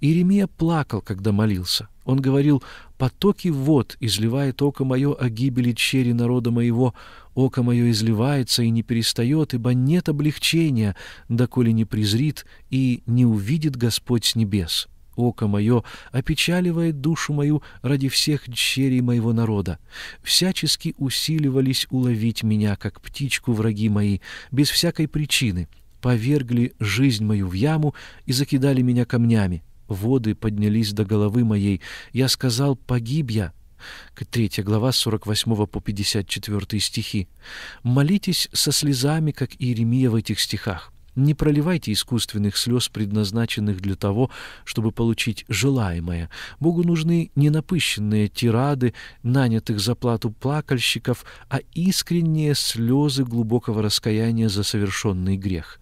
Иеремия плакал, когда молился. Он говорил, «Потоки вод изливает око мое о гибели чери народа моего, око мое изливается и не перестает, ибо нет облегчения, доколе не презрит и не увидит Господь с небес» око мое опечаливает душу мою ради всех дщерей моего народа. Всячески усиливались уловить меня, как птичку враги мои, без всякой причины, повергли жизнь мою в яму и закидали меня камнями воды поднялись до головы моей. Я сказал, погиб я». 3 глава 48 по 54 стихи. «Молитесь со слезами, как Иеремия в этих стихах. Не проливайте искусственных слез, предназначенных для того, чтобы получить желаемое. Богу нужны не напыщенные тирады, нанятых за плату плакальщиков, а искренние слезы глубокого раскаяния за совершенный грех.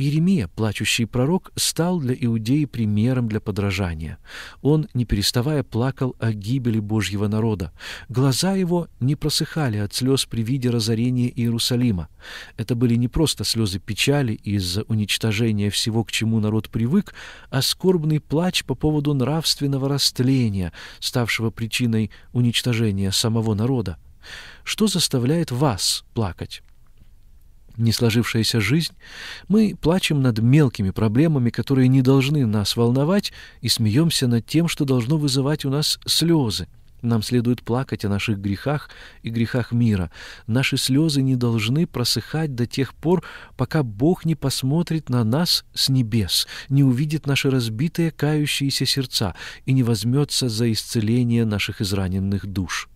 Иеремия, плачущий пророк, стал для иудеи примером для подражания. Он, не переставая, плакал о гибели Божьего народа. Глаза его не просыхали от слез при виде разорения Иерусалима. Это были не просто слезы печали из-за уничтожения всего, к чему народ привык, а скорбный плач по поводу нравственного растления, ставшего причиной уничтожения самого народа. Что заставляет вас плакать? не сложившаяся жизнь, мы плачем над мелкими проблемами, которые не должны нас волновать, и смеемся над тем, что должно вызывать у нас слезы. Нам следует плакать о наших грехах и грехах мира. Наши слезы не должны просыхать до тех пор, пока Бог не посмотрит на нас с небес, не увидит наши разбитые кающиеся сердца и не возьмется за исцеление наших израненных душ.